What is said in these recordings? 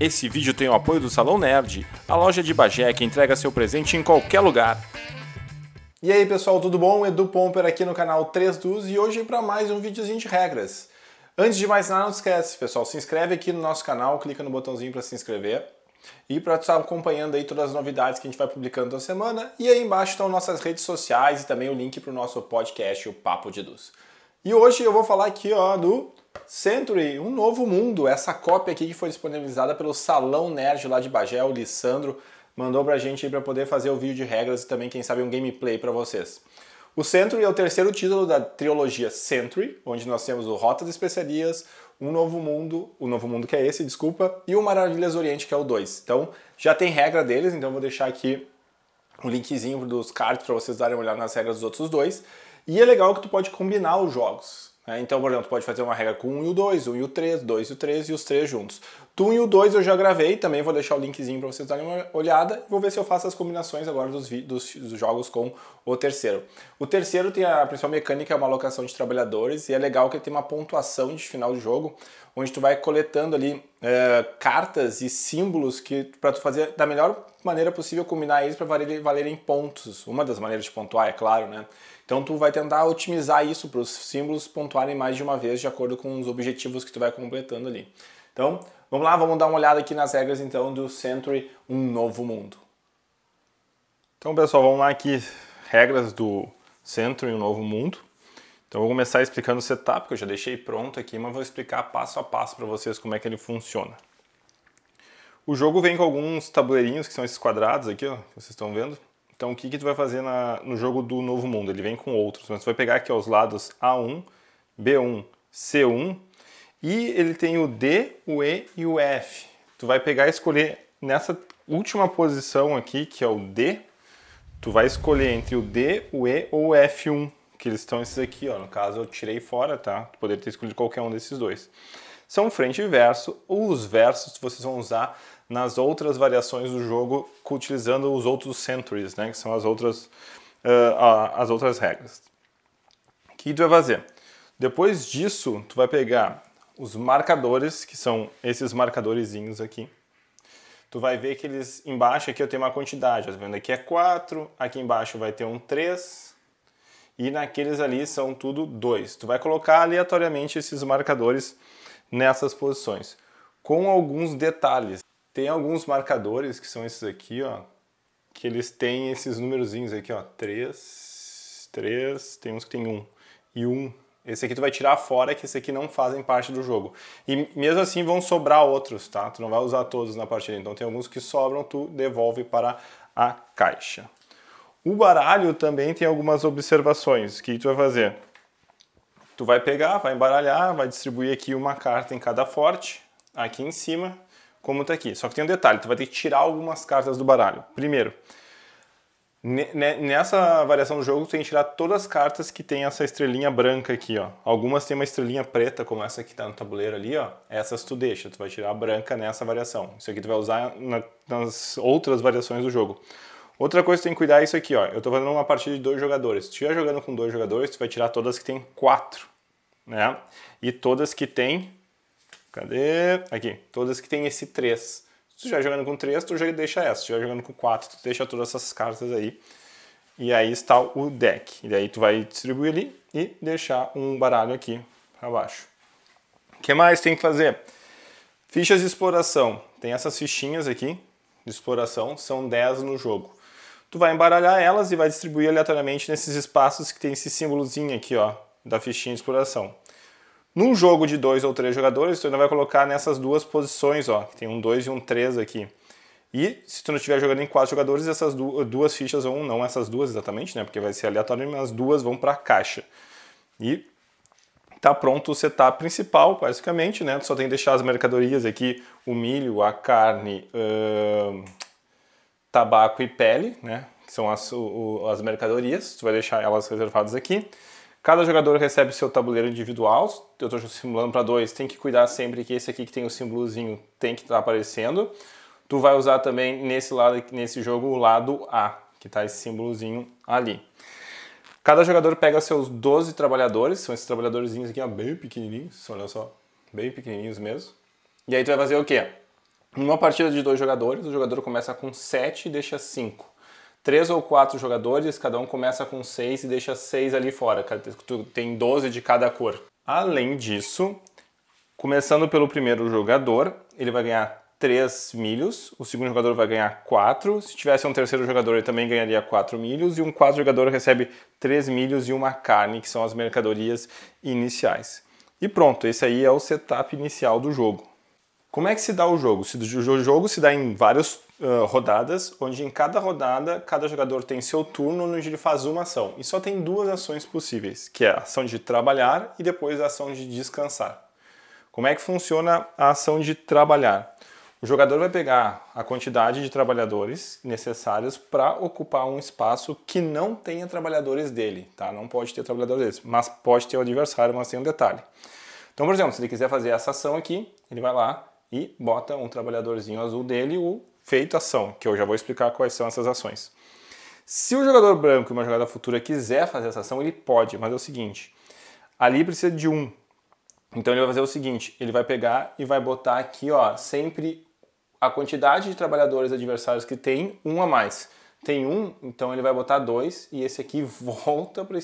Esse vídeo tem o apoio do Salão Nerd, a loja de Bagé que entrega seu presente em qualquer lugar. E aí pessoal, tudo bom? Edu Pomper aqui no canal 3 Dus e hoje para mais um videozinho de regras. Antes de mais nada, não esquece, pessoal, se inscreve aqui no nosso canal, clica no botãozinho para se inscrever e para estar acompanhando aí todas as novidades que a gente vai publicando toda semana. E aí embaixo estão nossas redes sociais e também o link para o nosso podcast, o Papo de Dus. E hoje eu vou falar aqui ó, do Century, um novo mundo. Essa cópia aqui que foi disponibilizada pelo Salão Nerd lá de Bagé, o Lissandro mandou pra gente para poder fazer o vídeo de regras e também, quem sabe, um gameplay para vocês. O Century é o terceiro título da trilogia Century, onde nós temos o Rota das Especiarias, Um Novo Mundo, o Novo Mundo que é esse, desculpa, e o Maravilhas Oriente que é o 2. Então, já tem regra deles, então vou deixar aqui um linkzinho dos cards para vocês darem uma olhada nas regras dos outros dois. E é legal que tu pode combinar os jogos. Né? Então, por exemplo, pode fazer uma regra com 1 e o 2, 1 e o 3, 2 e o 3 e os 3 juntos. Do 1 e o 2 eu já gravei, também vou deixar o linkzinho para vocês darem uma olhada. Vou ver se eu faço as combinações agora dos, dos, dos jogos com o terceiro. O terceiro tem a principal mecânica, é uma alocação de trabalhadores, e é legal que tem uma pontuação de final de jogo, onde tu vai coletando ali é, cartas e símbolos que para tu fazer da melhor maneira possível combinar eles para valerem pontos. Uma das maneiras de pontuar, é claro, né? Então tu vai tentar otimizar isso para os símbolos pontuarem mais de uma vez de acordo com os objetivos que tu vai completando ali. Então, vamos lá, vamos dar uma olhada aqui nas regras então do Century Um Novo Mundo. Então, pessoal, vamos lá aqui regras do Century Um Novo Mundo. Então, eu vou começar explicando o setup que eu já deixei pronto aqui, mas vou explicar passo a passo para vocês como é que ele funciona. O jogo vem com alguns tabuleirinhos que são esses quadrados aqui, ó, que vocês estão vendo então, o que, que tu vai fazer na, no jogo do Novo Mundo? Ele vem com outros, mas tu vai pegar aqui ó, os lados A1, B1, C1, e ele tem o D, o E e o F. Tu vai pegar e escolher nessa última posição aqui, que é o D, tu vai escolher entre o D, o E ou o F1, que eles estão esses aqui, ó. No caso, eu tirei fora, tá? Tu poderia ter escolhido qualquer um desses dois são frente e verso. Os versos vocês vão usar nas outras variações do jogo, utilizando os outros centuries, né, que são as outras, uh, as outras regras. O que tu vai fazer? Depois disso, tu vai pegar os marcadores, que são esses marcadorzinhos aqui. Tu vai ver que eles embaixo aqui eu tenho uma quantidade, tá vendo? Aqui é 4, aqui embaixo vai ter um 3 e naqueles ali são tudo 2. Tu vai colocar aleatoriamente esses marcadores nessas posições, com alguns detalhes. Tem alguns marcadores que são esses aqui, ó, que eles têm esses númerozinhos aqui, ó, 3, 3, tem uns que tem 1 e 1. Esse aqui tu vai tirar fora que esse aqui não fazem parte do jogo. E mesmo assim vão sobrar outros, tá? Tu não vai usar todos na partida, então tem alguns que sobram, tu devolve para a caixa. O baralho também tem algumas observações que tu vai fazer tu vai pegar, vai embaralhar, vai distribuir aqui uma carta em cada forte, aqui em cima, como está aqui. Só que tem um detalhe, tu vai ter que tirar algumas cartas do baralho. Primeiro, nessa variação do jogo, tu tem que tirar todas as cartas que tem essa estrelinha branca aqui, ó. Algumas tem uma estrelinha preta, como essa que está no tabuleiro ali, ó. Essas tu deixa, tu vai tirar a branca nessa variação. Isso aqui tu vai usar nas outras variações do jogo. Outra coisa que tem que cuidar é isso aqui, ó. Eu estou fazendo uma partida de dois jogadores. Se estiver jogando com dois jogadores, tu vai tirar todas que tem quatro, né? E todas que tem... Cadê? Aqui. Todas que tem esse três. Se tu estiver jogando com três, tu já deixa essa. Se estiver jogando com quatro, tu deixa todas essas cartas aí. E aí está o deck. E daí tu vai distribuir ali e deixar um baralho aqui para baixo. O que mais tem que fazer? Fichas de exploração. Tem essas fichinhas aqui de exploração, são 10 no jogo tu vai embaralhar elas e vai distribuir aleatoriamente nesses espaços que tem esse símbolozinho aqui, ó, da fichinha de exploração. Num jogo de dois ou três jogadores, tu ainda vai colocar nessas duas posições, ó, que tem um dois e um três aqui. E se tu não estiver jogando em quatro jogadores, essas duas fichas vão, não essas duas exatamente, né, porque vai ser aleatório, mas as duas vão para a caixa. E tá pronto o setup principal, basicamente, né, tu só tem que deixar as mercadorias aqui, o milho, a carne, uh tabaco e pele, né? Que são as, o, as mercadorias. Tu vai deixar elas reservadas aqui. Cada jogador recebe seu tabuleiro individual. Eu estou simulando para dois. Tem que cuidar sempre que esse aqui que tem o símbolozinho tem que estar tá aparecendo. Tu vai usar também nesse lado, nesse jogo, o lado A, que está esse símbolozinho ali. Cada jogador pega seus 12 trabalhadores, são esses trabalhadorzinhos aqui, ó, bem pequenininhos, olha só, bem pequenininhos mesmo. E aí tu vai fazer o quê? Numa partida de dois jogadores, o jogador começa com 7 e deixa 5. Três ou quatro jogadores, cada um começa com 6 e deixa 6 ali fora. Tu tem 12 de cada cor. Além disso, começando pelo primeiro jogador, ele vai ganhar 3 milhos, o segundo jogador vai ganhar 4. Se tivesse um terceiro jogador, ele também ganharia 4 milhos. E um quarto jogador recebe 3 milhos e uma carne, que são as mercadorias iniciais. E pronto, esse aí é o setup inicial do jogo. Como é que se dá o jogo? O jogo se dá em várias uh, rodadas, onde em cada rodada cada jogador tem seu turno onde ele faz uma ação. E só tem duas ações possíveis, que é a ação de trabalhar e depois a ação de descansar. Como é que funciona a ação de trabalhar? O jogador vai pegar a quantidade de trabalhadores necessários para ocupar um espaço que não tenha trabalhadores dele, tá? Não pode ter trabalhadores, mas pode ter o adversário, mas tem um detalhe. Então, por exemplo, se ele quiser fazer essa ação aqui, ele vai lá, e bota um trabalhadorzinho azul dele, o feito ação, que eu já vou explicar quais são essas ações. Se o jogador branco uma jogada futura quiser fazer essa ação, ele pode, mas é o seguinte: ali precisa de um. Então ele vai fazer o seguinte: ele vai pegar e vai botar aqui, ó, sempre a quantidade de trabalhadores adversários que tem, um a mais. Tem um, então ele vai botar dois e esse aqui volta para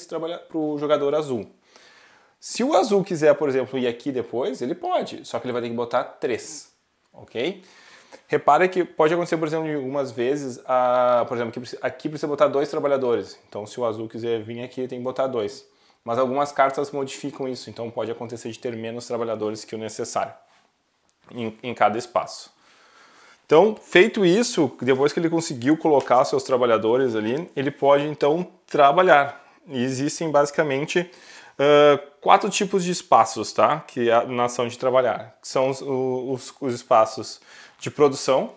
o jogador azul. Se o azul quiser, por exemplo, ir aqui depois, ele pode, só que ele vai ter que botar 3, ok? Repara que pode acontecer, por exemplo, algumas vezes, a, por exemplo, aqui, aqui precisa botar dois trabalhadores. Então, se o azul quiser vir aqui, ele tem que botar dois. Mas algumas cartas modificam isso, então pode acontecer de ter menos trabalhadores que o necessário em, em cada espaço. Então, feito isso, depois que ele conseguiu colocar seus trabalhadores ali, ele pode então trabalhar. E existem basicamente Uh, quatro tipos de espaços, tá? Que é na ação de trabalhar. Que são os, os, os espaços de produção,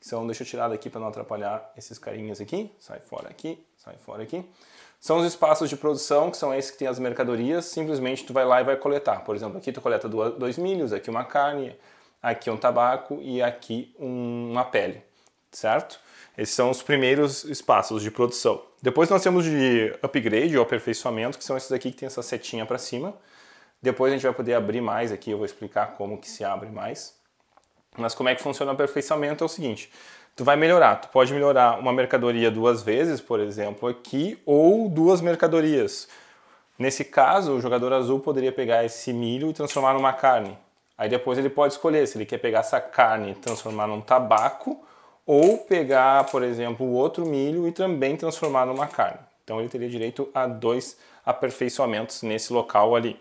que são, deixa eu tirar daqui para não atrapalhar esses carinhas aqui. Sai fora aqui, sai fora aqui. São os espaços de produção, que são esses que tem as mercadorias. Simplesmente tu vai lá e vai coletar. Por exemplo, aqui tu coleta dois milhos, aqui uma carne, aqui um tabaco e aqui uma pele, certo? Esses são os primeiros espaços de produção. Depois nós temos de upgrade ou aperfeiçoamento, que são esses aqui que tem essa setinha para cima. Depois a gente vai poder abrir mais aqui, eu vou explicar como que se abre mais. Mas como é que funciona o aperfeiçoamento é o seguinte, tu vai melhorar, tu pode melhorar uma mercadoria duas vezes, por exemplo, aqui, ou duas mercadorias. Nesse caso, o jogador azul poderia pegar esse milho e transformar numa carne. Aí depois ele pode escolher se ele quer pegar essa carne e transformar num tabaco, ou pegar, por exemplo, o outro milho e também transformar numa carne. Então ele teria direito a dois aperfeiçoamentos nesse local ali.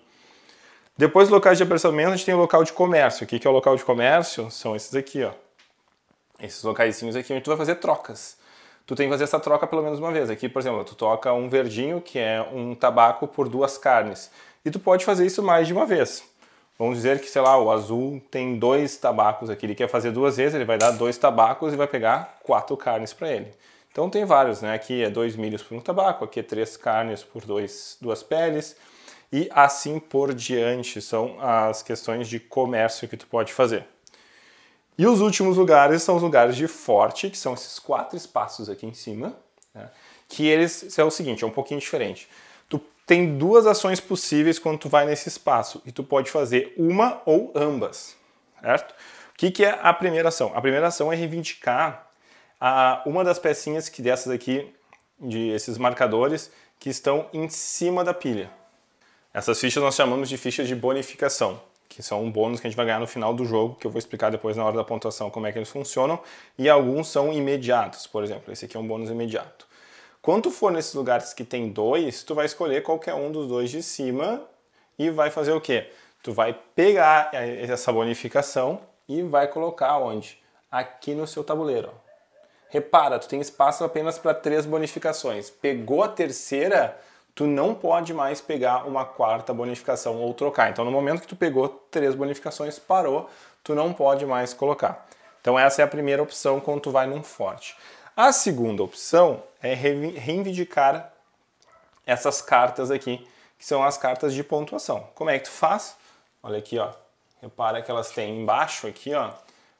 Depois locais de aperfeiçoamento, a gente tem o local de comércio. O que é o local de comércio? São esses aqui, ó. Esses locaizinhos aqui onde tu vai fazer trocas. Tu tem que fazer essa troca pelo menos uma vez. Aqui, por exemplo, tu toca um verdinho, que é um tabaco por duas carnes. E tu pode fazer isso mais de uma vez. Vamos dizer que, sei lá, o azul tem dois tabacos aqui, ele quer fazer duas vezes, ele vai dar dois tabacos e vai pegar quatro carnes para ele. Então tem vários, né? Aqui é dois milhos por um tabaco, aqui é três carnes por dois, duas peles e assim por diante são as questões de comércio que tu pode fazer. E os últimos lugares são os lugares de forte, que são esses quatro espaços aqui em cima, né? que eles é o seguinte, é um pouquinho diferente tem duas ações possíveis quando tu vai nesse espaço e tu pode fazer uma ou ambas, certo? O que, que é a primeira ação? A primeira ação é reivindicar a, uma das pecinhas que dessas aqui, de esses marcadores, que estão em cima da pilha. Essas fichas nós chamamos de fichas de bonificação, que são um bônus que a gente vai ganhar no final do jogo, que eu vou explicar depois na hora da pontuação como é que eles funcionam, e alguns são imediatos, por exemplo, esse aqui é um bônus imediato. Quanto for nesses lugares que tem dois, tu vai escolher qualquer um dos dois de cima e vai fazer o quê? Tu vai pegar essa bonificação e vai colocar onde? Aqui no seu tabuleiro. Repara, tu tem espaço apenas para três bonificações. Pegou a terceira, tu não pode mais pegar uma quarta bonificação ou trocar. Então, no momento que tu pegou três bonificações, parou, tu não pode mais colocar. Então, essa é a primeira opção quando tu vai num forte. A segunda opção é reivindicar essas cartas aqui, que são as cartas de pontuação. Como é que tu faz? Olha aqui, ó. Repara que elas têm embaixo aqui, ó.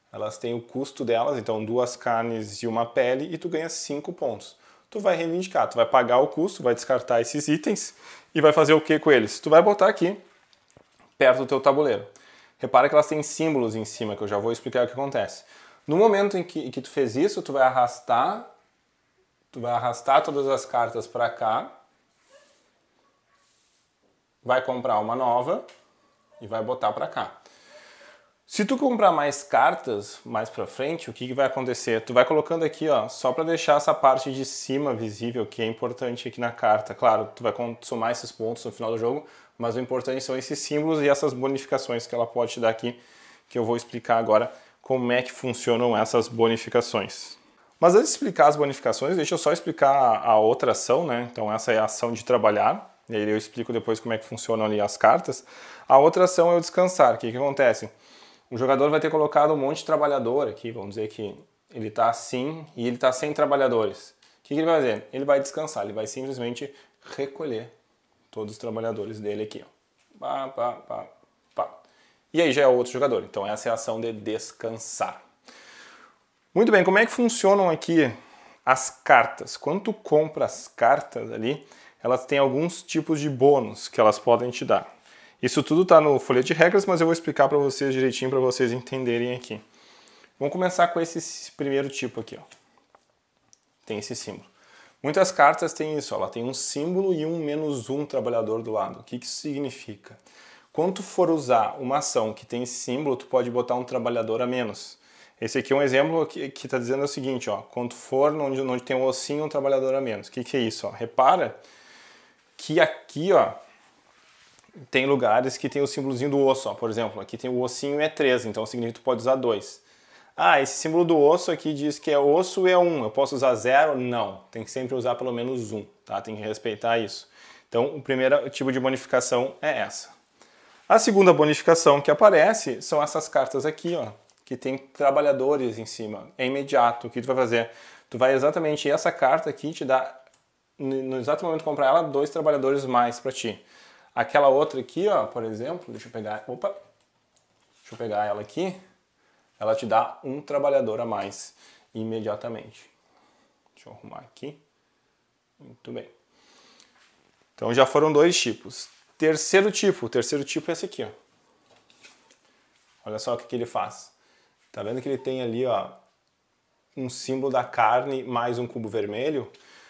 Elas têm o custo delas, então duas carnes e uma pele, e tu ganha cinco pontos. Tu vai reivindicar, tu vai pagar o custo, vai descartar esses itens e vai fazer o que com eles? Tu vai botar aqui perto do teu tabuleiro. Repara que elas têm símbolos em cima, que eu já vou explicar o que acontece. No momento em que, em que tu fez isso, tu vai arrastar, tu vai arrastar todas as cartas para cá, vai comprar uma nova e vai botar para cá. Se tu comprar mais cartas mais para frente, o que, que, vai acontecer? Tu vai colocando aqui, ó, só para deixar essa parte de cima visível, que é importante aqui na carta. Claro, tu vai somar esses pontos no final do jogo, mas o importante são esses símbolos e essas bonificações que ela pode te dar aqui, que eu vou explicar agora como é que funcionam essas bonificações. Mas antes de explicar as bonificações, deixa eu só explicar a outra ação, né? Então essa é a ação de trabalhar, e aí eu explico depois como é que funcionam ali as cartas. A outra ação é o descansar. O que, que acontece? O jogador vai ter colocado um monte de trabalhador aqui, vamos dizer que ele está assim e ele está sem trabalhadores. O que, que ele vai fazer? Ele vai descansar, ele vai simplesmente recolher todos os trabalhadores dele aqui. Ó. Pá, pá, pá, e aí já é outro jogador. Então essa é a ação de descansar. Muito bem, como é que funcionam aqui as cartas? Quando tu compra as cartas ali, elas têm alguns tipos de bônus que elas podem te dar. Isso tudo está no folheto de regras, mas eu vou explicar para vocês direitinho para vocês entenderem aqui. Vamos começar com esse primeiro tipo aqui, ó. Tem esse símbolo. Muitas cartas têm isso, ó, ela tem um símbolo e um menos um trabalhador do lado. O que, que isso significa? Quando for usar uma ação que tem esse símbolo, tu pode botar um trabalhador a menos. Esse aqui é um exemplo que está dizendo o seguinte, ó, Quanto for onde, onde tem um ossinho, um trabalhador a menos. O que, que é isso? Ó? Repara que aqui ó, tem lugares que tem o símbolozinho do osso. Ó. Por exemplo, aqui tem o ossinho é 3, então significa que tu pode usar 2. Ah, esse símbolo do osso aqui diz que é osso e é 1, um. eu posso usar 0? Não, tem que sempre usar pelo menos 1, um, tá? tem que respeitar isso. Então o primeiro tipo de bonificação é essa. A segunda bonificação que aparece são essas cartas aqui, ó, que tem trabalhadores em cima. É imediato. O que tu vai fazer? Tu vai exatamente essa carta aqui te dá no exato momento comprar ela dois trabalhadores mais para ti. Aquela outra aqui, ó, por exemplo, deixa eu pegar, opa. Deixa eu pegar ela aqui. Ela te dá um trabalhador a mais imediatamente. Deixa eu arrumar aqui. Muito bem. Então já foram dois tipos. Terceiro tipo, o terceiro tipo é esse aqui, ó. Olha só o que, que ele faz. Tá vendo que ele tem ali, ó, um símbolo da carne mais um cubo vermelho?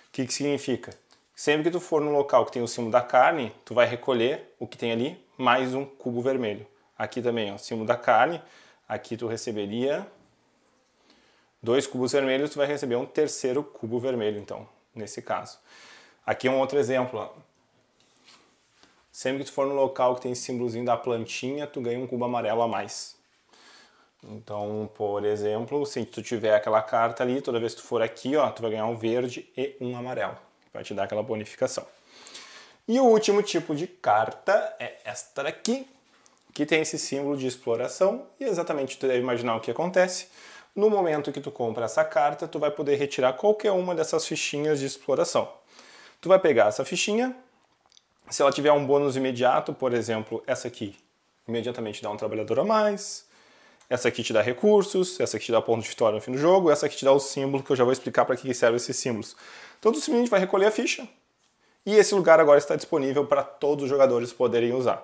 O que, que significa? Sempre que tu for num local que tem o símbolo da carne, tu vai recolher o que tem ali mais um cubo vermelho. Aqui também, ó, símbolo da carne. Aqui tu receberia dois cubos vermelhos, tu vai receber um terceiro cubo vermelho, então, nesse caso. Aqui é um outro exemplo, ó Sempre que tu for no local que tem esse símbolozinho da plantinha, tu ganha um cubo amarelo a mais. Então, por exemplo, se tu tiver aquela carta ali, toda vez que tu for aqui, ó, tu vai ganhar um verde e um amarelo. Vai te dar aquela bonificação. E o último tipo de carta é esta daqui, que tem esse símbolo de exploração. E exatamente tu deve imaginar o que acontece. No momento que tu compra essa carta, tu vai poder retirar qualquer uma dessas fichinhas de exploração. Tu vai pegar essa fichinha, se ela tiver um bônus imediato, por exemplo, essa aqui imediatamente dá um trabalhador a mais, essa aqui te dá recursos, essa aqui te dá ponto de vitória no fim do jogo, essa aqui te dá o símbolo que eu já vou explicar para que servem esses símbolos. Então, simplesmente vai recolher a ficha e esse lugar agora está disponível para todos os jogadores poderem usar.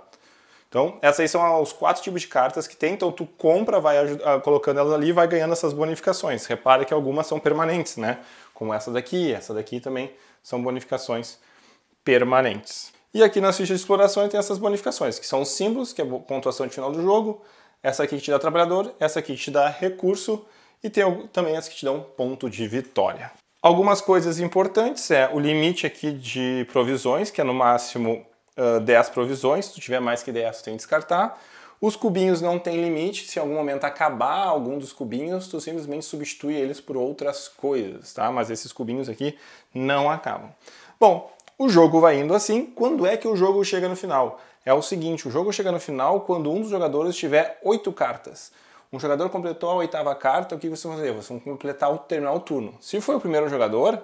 Então, essas aí são os quatro tipos de cartas que tem, então tu compra, vai ah, colocando elas ali e vai ganhando essas bonificações. Repare que algumas são permanentes, né? Como essa daqui, essa daqui também são bonificações permanentes. E aqui nas fichas de explorações tem essas bonificações, que são os símbolos, que é a pontuação de final do jogo, essa aqui que te dá trabalhador, essa aqui que te dá recurso, e tem também as que te dão ponto de vitória. Algumas coisas importantes é o limite aqui de provisões, que é no máximo uh, 10 provisões, se tu tiver mais que 10 tu tem que descartar. Os cubinhos não tem limite, se em algum momento acabar algum dos cubinhos, tu simplesmente substitui eles por outras coisas, tá? Mas esses cubinhos aqui não acabam. Bom, o jogo vai indo assim, quando é que o jogo chega no final? É o seguinte, o jogo chega no final quando um dos jogadores tiver oito cartas. Um jogador completou a oitava carta, o que você vai fazer? Você vai completar, terminar o turno. Se foi o primeiro jogador,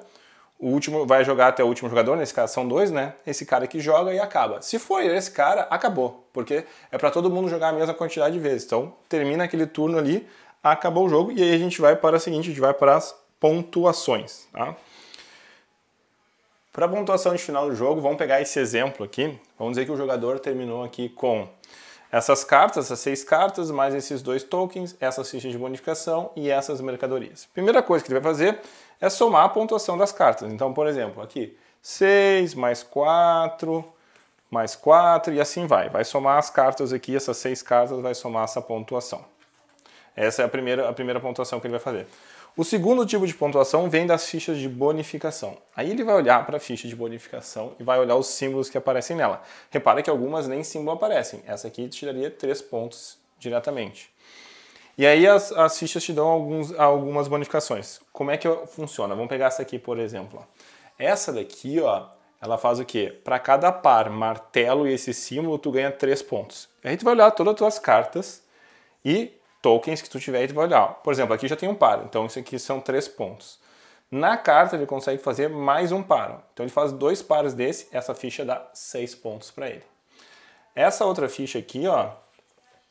o último vai jogar até o último jogador, nesse caso são dois, né? Esse cara que joga e acaba. Se for esse cara, acabou, porque é para todo mundo jogar a mesma quantidade de vezes. Então, termina aquele turno ali, acabou o jogo e aí a gente vai para o seguinte, a gente vai para as pontuações, tá? Para a pontuação de final do jogo, vamos pegar esse exemplo aqui. Vamos dizer que o jogador terminou aqui com essas cartas, essas seis cartas, mais esses dois tokens, essas fichas de bonificação e essas mercadorias. Primeira coisa que ele vai fazer é somar a pontuação das cartas. Então, por exemplo, aqui 6 mais 4 mais 4 e assim vai. Vai somar as cartas aqui, essas seis cartas, vai somar essa pontuação. Essa é a primeira, a primeira pontuação que ele vai fazer. O segundo tipo de pontuação vem das fichas de bonificação. Aí ele vai olhar para a ficha de bonificação e vai olhar os símbolos que aparecem nela. Repara que algumas nem símbolo aparecem. Essa aqui tiraria três pontos diretamente. E aí as, as fichas te dão alguns, algumas bonificações. Como é que funciona? Vamos pegar essa aqui, por exemplo. Essa daqui, ó, ela faz o quê? Para cada par, martelo e esse símbolo, tu ganha três pontos. Aí tu vai olhar todas as tuas cartas e tokens que tu tiver e tu vai olhar. Por exemplo, aqui já tem um par, então isso aqui são três pontos. Na carta ele consegue fazer mais um par. Então ele faz dois pares desse, essa ficha dá seis pontos para ele. Essa outra ficha aqui, ó,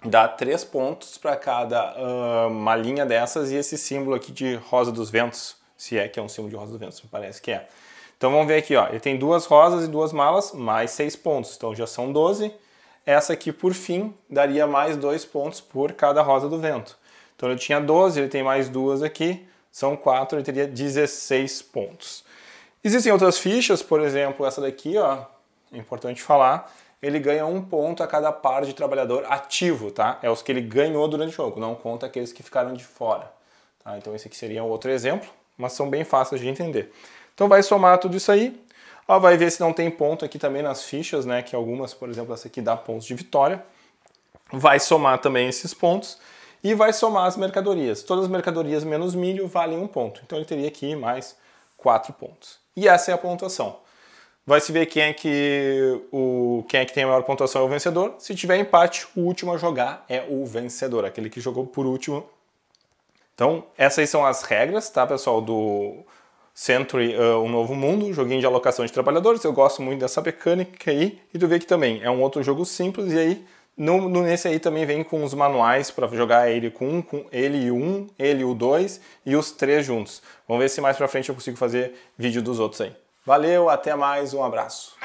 dá três pontos para cada uh, uma linha dessas e esse símbolo aqui de rosa dos ventos, se é que é um símbolo de rosa dos ventos, me parece que é. Então vamos ver aqui, ó, ele tem duas rosas e duas malas, mais seis pontos, então já são 12. Essa aqui, por fim, daria mais dois pontos por cada rosa do vento. Então ele tinha 12, ele tem mais duas aqui, são quatro, ele teria 16 pontos. Existem outras fichas, por exemplo, essa daqui, ó, é importante falar, ele ganha um ponto a cada par de trabalhador ativo, tá? É os que ele ganhou durante o jogo, não conta aqueles que ficaram de fora. Tá? Então esse aqui seria outro exemplo, mas são bem fáceis de entender. Então vai somar tudo isso aí, Ó, vai ver se não tem ponto aqui também nas fichas, né? Que algumas, por exemplo, essa aqui dá pontos de vitória. Vai somar também esses pontos e vai somar as mercadorias. Todas as mercadorias menos milho valem um ponto. Então ele teria aqui mais quatro pontos. E essa é a pontuação. Vai se ver quem é que o quem é que tem a maior pontuação é o vencedor. Se tiver empate, o último a jogar é o vencedor, aquele que jogou por último. Então, essas são as regras, tá, pessoal, do Century, uh, Um Novo Mundo, joguinho de alocação de trabalhadores, eu gosto muito dessa mecânica aí, e tu vê que também é um outro jogo simples, e aí no, no nesse aí também vem com os manuais para jogar ele com, um, com ele e um, ele e o dois, e os três juntos. Vamos ver se mais pra frente eu consigo fazer vídeo dos outros aí. Valeu, até mais, um abraço.